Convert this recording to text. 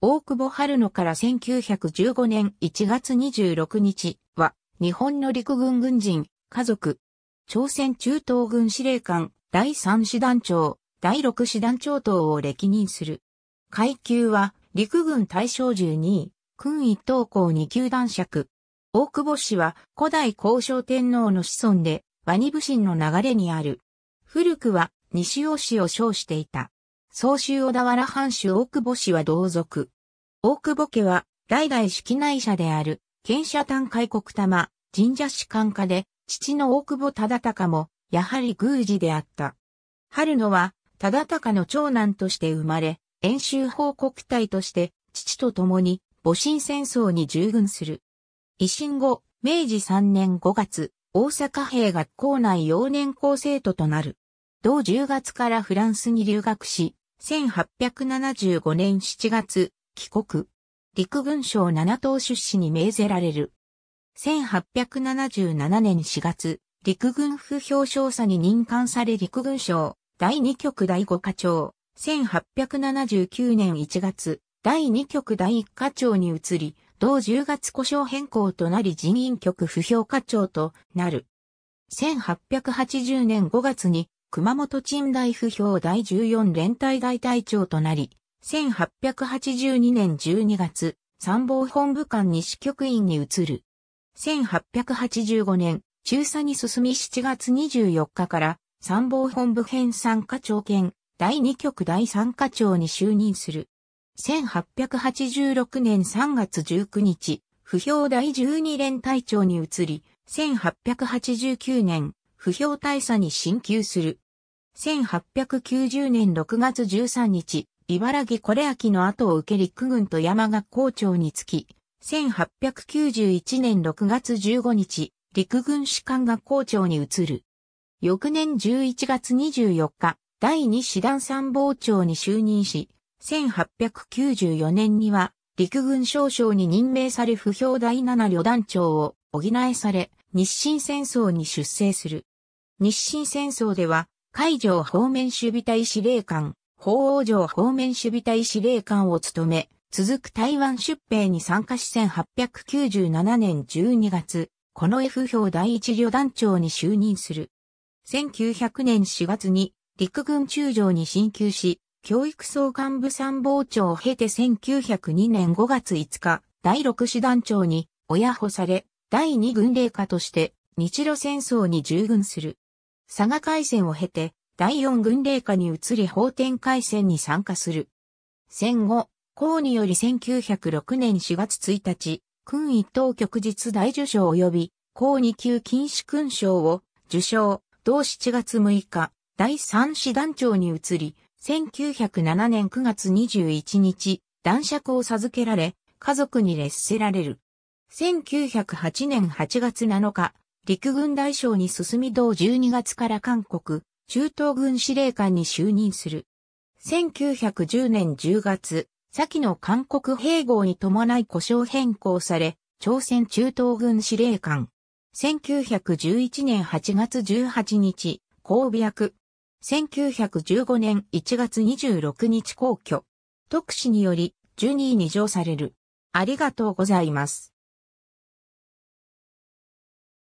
大久保春野から1915年1月26日は、日本の陸軍軍人、家族、朝鮮中東軍司令官、第3師団長、第6師団長等を歴任する。階級は、陸軍大将12位、軍一等校二級男爵。大久保氏は古代交渉天皇の子孫で、ワニ武神の流れにある。古くは西尾氏を称していた。総州小田原藩主大久保氏は同族。大久保家は、代々式内者である、剣社丹海国玉、神社士官家で、父の大久保忠敬も、やはり宮司であった。春野は、忠敬の長男として生まれ、演習報告隊として、父と共に、戊辰戦争に従軍する。維新後、明治3年5月、大阪兵学校内幼年校生徒となる。同10月からフランスに留学し、1875年7月、帰国。陸軍省七等出資に命ぜられる。1877年4月、陸軍不表彰査に任官され陸軍省、第2局第5課長、1879年1月、第2局第1課長に移り、同10月故障変更となり人員局不評課長となる。1880年5月に熊本鎮大府兵第14連隊大隊長となり、1882年12月、参謀本部官西局員に移る。1885年、中佐に進み7月24日から参謀本部編参加長兼第2局第参課長に就任する。1886年3月19日、不評第12連隊長に移り、1889年不評大佐に進級する。1890年6月13日、茨城これ秋の後を受け陸軍と山が校長につき、1891年6月15日、陸軍士官が校長に移る。翌年11月24日、第2師団参謀長に就任し、1894年には陸軍少将に任命され不評第7旅団長を補えされ、日清戦争に出征する。日清戦争では、海上方面守備隊司令官、法王城方面守備隊司令官を務め、続く台湾出兵に参加し1897年12月、この F 表第一旅団長に就任する。1900年4月に陸軍中将に進級し、教育総幹部参謀長を経て1902年5月5日、第6師団長に親保され、第2軍令下として日露戦争に従軍する。佐賀海戦を経て、第四軍令下に移り法天海戦に参加する。戦後、公により1906年4月1日、勲一等局日大受賞及び、公二級禁止勲章を受賞、同7月6日、第三師団長に移り、1907年9月21日、男爵を授けられ、家族に列せられる。1908年8月7日、陸軍大将に進み同12月から韓国、中東軍司令官に就任する。1910年10月、先の韓国併合に伴い故障変更され、朝鮮中東軍司令官。1911年8月18日、公白。1915年1月26日公挙。特使により、ュニーに上される。ありがとうございます。